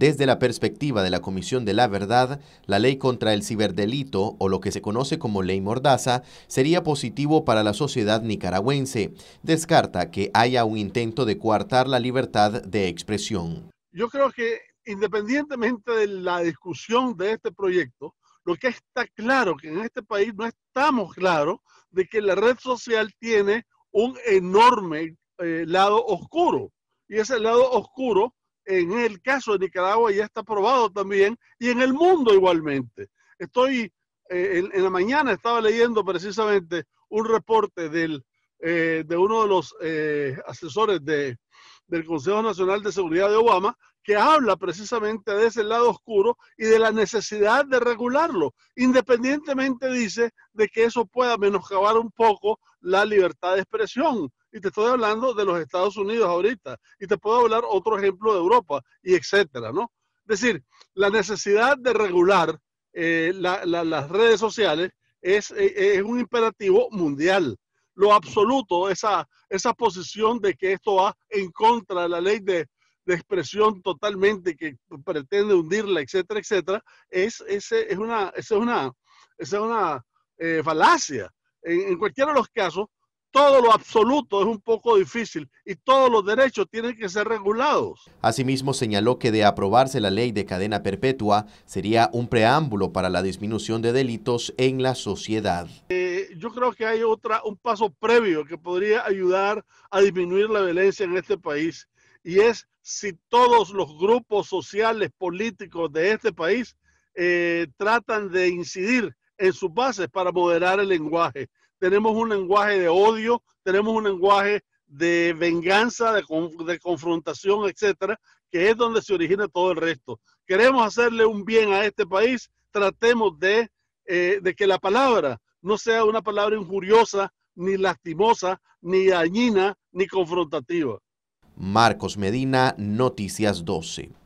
Desde la perspectiva de la Comisión de la Verdad, la ley contra el ciberdelito, o lo que se conoce como ley mordaza, sería positivo para la sociedad nicaragüense. Descarta que haya un intento de coartar la libertad de expresión. Yo creo que independientemente de la discusión de este proyecto, lo que está claro que en este país no estamos claros de que la red social tiene un enorme eh, lado oscuro. Y ese lado oscuro en el caso de Nicaragua ya está aprobado también y en el mundo igualmente. Estoy, eh, en, la mañana estaba leyendo precisamente un reporte del, eh, de uno de los eh, asesores del Consejo Nacional de Seguridad de Obama que habla precisamente de ese lado oscuro y de la necesidad de regularlo, independientemente dice de que eso pueda menoscabar un poco la libertad de expresión y te estoy hablando de los Estados Unidos ahorita, y te puedo hablar otro ejemplo de Europa, y etcétera, ¿no? Es decir, la necesidad de regular eh, las redes sociales eh, es, un imperativo mundial. Lo absoluto, esa, esa posición de que esto va en contra de la ley de, expresión totalmente que pretende hundirla, etcétera, etcétera, es, es, es una, una, es una eh, falacia. en, cualquiera de los casos, todo lo absoluto es un poco difícil y todos los derechos tienen que ser regulados. Asimismo, señaló que de aprobarse la ley de cadena perpetua sería un preámbulo para la disminución de delitos en la sociedad. Eh, yo creo que hay otra, un paso previo que podría ayudar a disminuir la violencia en este país y es si todos los grupos sociales políticos de este país eh, tratan de incidir en sus bases para moderar el lenguaje tenemos un lenguaje de odio, tenemos un lenguaje de venganza, de, confrontación, etcétera, que es donde se origina todo el resto. Queremos hacerle un bien a este país, tratemos de, eh, de que la palabra no sea una palabra injuriosa, ni lastimosa, ni dañina, ni confrontativa. Marcos Medina, Noticias 12.